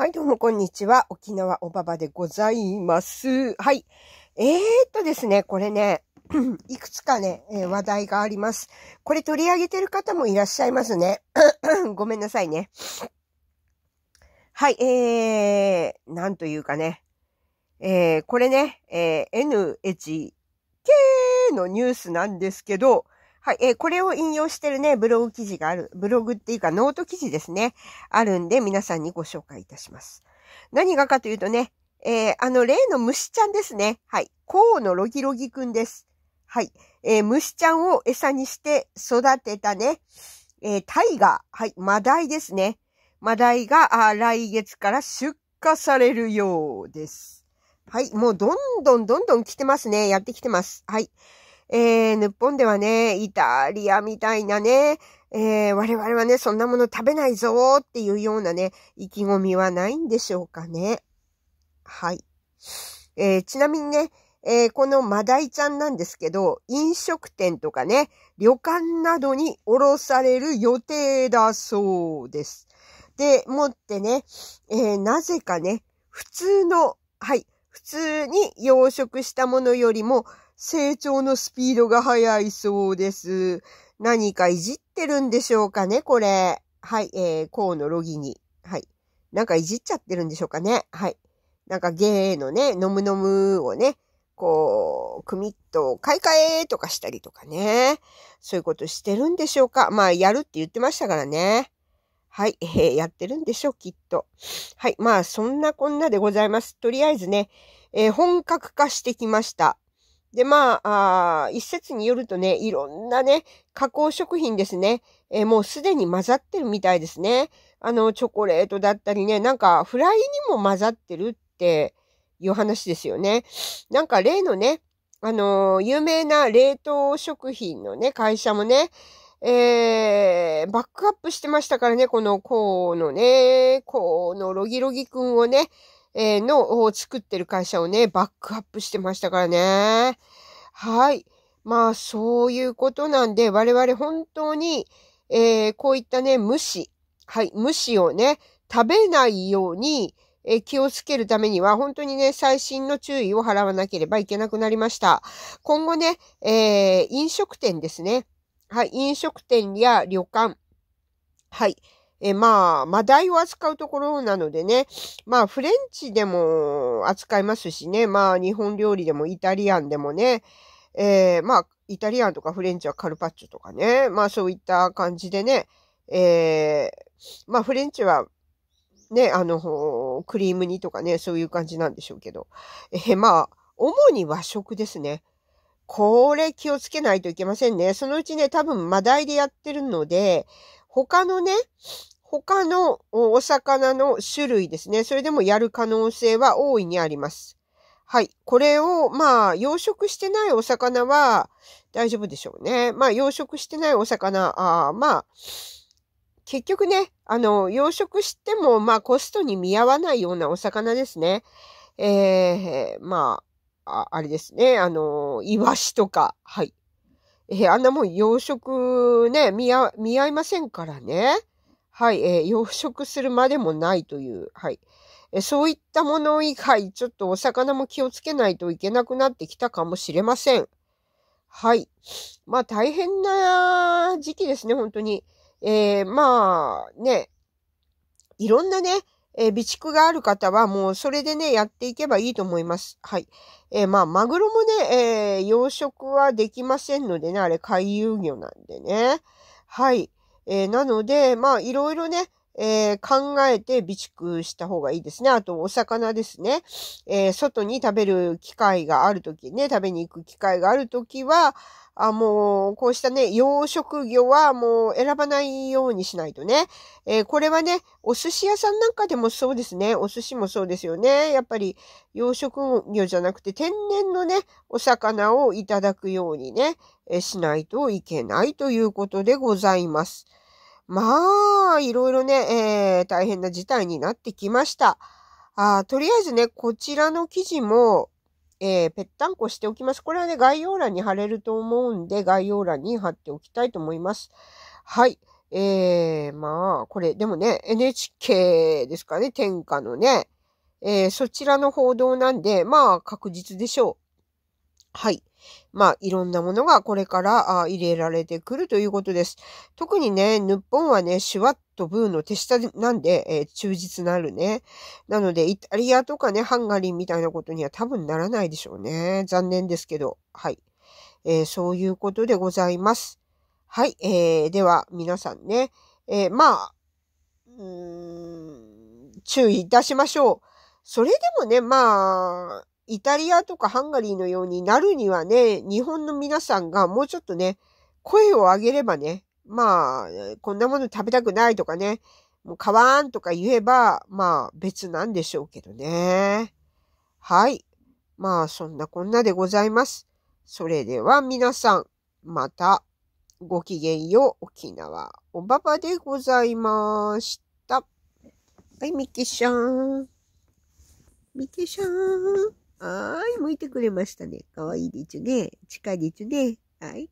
はい、どうもこんにちは。沖縄おばばでございます。はい。えーっとですね、これね、いくつかね、えー、話題があります。これ取り上げてる方もいらっしゃいますね。ごめんなさいね。はい、えー、なんというかね。えー、これね、えー、NHK のニュースなんですけど、はい、えー、これを引用してるね、ブログ記事がある、ブログっていうかノート記事ですね、あるんで皆さんにご紹介いたします。何がかというとね、えー、あの例の虫ちゃんですね。はい、コウのロギロギくんです。はい、えー、虫ちゃんを餌にして育てたね、えー、タイガー、はい、マダイですね。マダイがあ来月から出荷されるようです。はい。もうどんどんどんどん来てますね。やってきてます。はい。えー、日本ではね、イタリアみたいなね、えー、我々はね、そんなもの食べないぞーっていうようなね、意気込みはないんでしょうかね。はい。えー、ちなみにね、えー、このマダイちゃんなんですけど、飲食店とかね、旅館などにおろされる予定だそうです。で、もってね、えー、なぜかね、普通の、はい、普通に養殖したものよりも成長のスピードが速いそうです。何かいじってるんでしょうかね、これ。はい、えー、こうのロギに。はい。なんかいじっちゃってるんでしょうかね。はい。なんかゲーのね、飲む飲むをね、こう、クミッと買い替えとかしたりとかね。そういうことしてるんでしょうか。まあ、やるって言ってましたからね。はい、えー、やってるんでしょう、きっと。はい、まあ、そんなこんなでございます。とりあえずね、えー、本格化してきました。で、まあ、あ一説によるとね、いろんなね、加工食品ですね、えー、もうすでに混ざってるみたいですね。あの、チョコレートだったりね、なんか、フライにも混ざってるっていう話ですよね。なんか、例のね、あの有名な冷凍食品のね、会社もね、えー、バックアップしてましたからね、この、こうのね、こうのロギロギくんをね、えー、の、を作ってる会社をね、バックアップしてましたからね。はい。まあ、そういうことなんで、我々本当に、えー、こういったね、無視。はい、無視をね、食べないように、え気をつけるためには、本当にね、最新の注意を払わなければいけなくなりました。今後ね、えー、飲食店ですね。はい、飲食店や旅館、はい、え、まあ、マダイを扱うところなのでね、まあ、フレンチでも扱いますしね、まあ、日本料理でもイタリアンでもね、えー、まあ、イタリアンとかフレンチはカルパッチョとかね、まあ、そういった感じでね、えー、まあ、フレンチは、ね、あの、クリーム煮とかね、そういう感じなんでしょうけど、えー、まあ、主に和食ですね。これ気をつけないといけませんね。そのうちね、多分マダイでやってるので、他のね、他のお魚の種類ですね。それでもやる可能性は大いにあります。はい。これを、まあ、養殖してないお魚は大丈夫でしょうね。まあ、養殖してないお魚、あまあ、結局ね、あの、養殖しても、まあ、コストに見合わないようなお魚ですね。えー、まあ、ああれですね、あの、イワシとか、はい。えー、あんなもん養殖ね、見合、見合いませんからね。はい、えー、養殖するまでもないという、はい。えー、そういったもの以外、ちょっとお魚も気をつけないといけなくなってきたかもしれません。はい。まあ大変な時期ですね、本当に。えー、まあね、いろんなね、えー、備蓄がある方はもうそれでね、やっていけばいいと思います。はい。えー、まあ、マグロもね、えー、養殖はできませんのでね、あれ回遊魚なんでね。はい。えなので、まあ、いろいろね、え考えて備蓄した方がいいですね。あと、お魚ですね。え外に食べる機会があるときね、食べに行く機会があるときは、あ、もう、こうしたね、養殖魚はもう選ばないようにしないとね。えー、これはね、お寿司屋さんなんかでもそうですね。お寿司もそうですよね。やっぱり養殖魚じゃなくて天然のね、お魚をいただくようにね、えしないといけないということでございます。まあ、いろいろね、えー、大変な事態になってきました。あとりあえずね、こちらの記事も、えー、ぺったんこしておきます。これはね、概要欄に貼れると思うんで、概要欄に貼っておきたいと思います。はい。えー、まあ、これ、でもね、NHK ですかね、天下のね、えー、そちらの報道なんで、まあ、確実でしょう。はい。まあ、いろんなものがこれから入れられてくるということです。特にね、日本はね、シュワッとブーの手下なんで、えー、忠実なるね。なので、イタリアとかね、ハンガリーみたいなことには多分ならないでしょうね。残念ですけど。はい。えー、そういうことでございます。はい。えー、では、皆さんね。えー、まあ、うーん、注意いたしましょう。それでもね、まあ、イタリアとかハンガリーのようになるにはね、日本の皆さんがもうちょっとね、声を上げればね、まあ、こんなもの食べたくないとかね、もう買わんとか言えば、まあ別なんでしょうけどね。はい。まあそんなこんなでございます。それでは皆さん、またごきげんよう沖縄おばばでございました。はい、ミキシャーン。ミキシャーン。はーい、向いてくれましたね。かわいいでちゅね。近いでちゅね。はい。